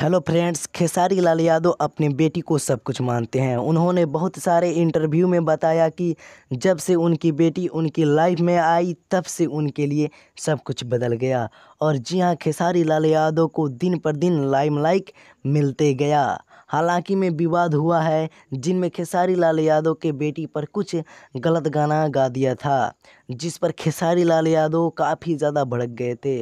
hello friends Khesari Lal Yadav अपनी बेटी को सब कुछ मानते हैं उन्होंने बहुत सारे इंटरव्यू में बताया कि जब से उनकी बेटी उनकी लाइफ में आई तब से उनके लिए सब कुछ बदल गया और जी हाँ खेसारी लाल यादव को दिन पर दिन लाइमलाइट मिलते गया हालांकि में विवाद हुआ है जिनमें खेसारी लाल यादव के बेटी पर कुछ गलत गाना गा दिया था जिस पर खेसारी लाल यादव काफ़ी ज़्यादा भड़क गए थे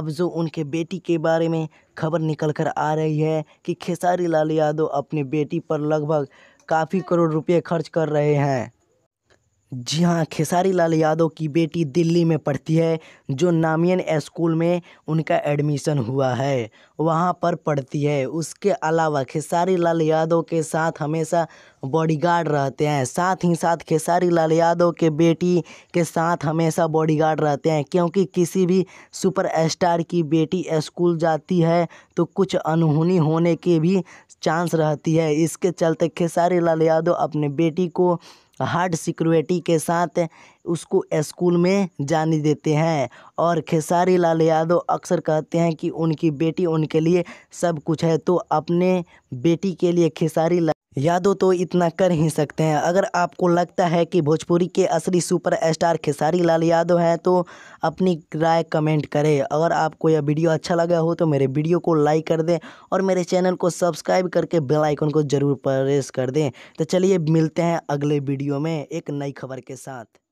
अब जो उनके बेटी के बारे में खबर निकल कर आ रही है कि खेसारी लाल यादव अपनी बेटी पर लगभग काफ़ी करोड़ रुपये खर्च कर रहे हैं जी हाँ खेसारी लाल यादव की बेटी दिल्ली में पढ़ती है जो नामियन स्कूल में उनका एडमिशन हुआ है वहाँ पर पढ़ती है उसके अलावा खेसारी लाल यादव के साथ हमेशा बॉडीगार्ड रहते हैं साथ ही साथ खेसारी लाल यादव के बेटी के साथ हमेशा बॉडीगार्ड रहते हैं क्योंकि किसी भी सुपर स्टार की बेटी स्कूल जाती है तो कुछ अनहोनी होने के भी चांस रहती है इसके चलते खेसारी लाल यादव अपने बेटी को हार्ड सिक्योरिटी के साथ उसको स्कूल में जाने देते हैं और खेसारी लाल यादव अक्सर कहते हैं कि उनकी बेटी उनके लिए सब कुछ है तो अपने बेटी के लिए खेसारी लाल यादव तो इतना कर ही सकते हैं अगर आपको लगता है कि भोजपुरी के असली सुपर स्टार खेसारी लाल यादव हैं तो अपनी राय कमेंट करें अगर आपको यह वीडियो अच्छा लगा हो तो मेरे वीडियो को लाइक कर दें और मेरे चैनल को सब्सक्राइब करके बेल आइकन को ज़रूर प्रेस कर दें तो चलिए मिलते हैं अगले वीडियो में एक नई खबर के साथ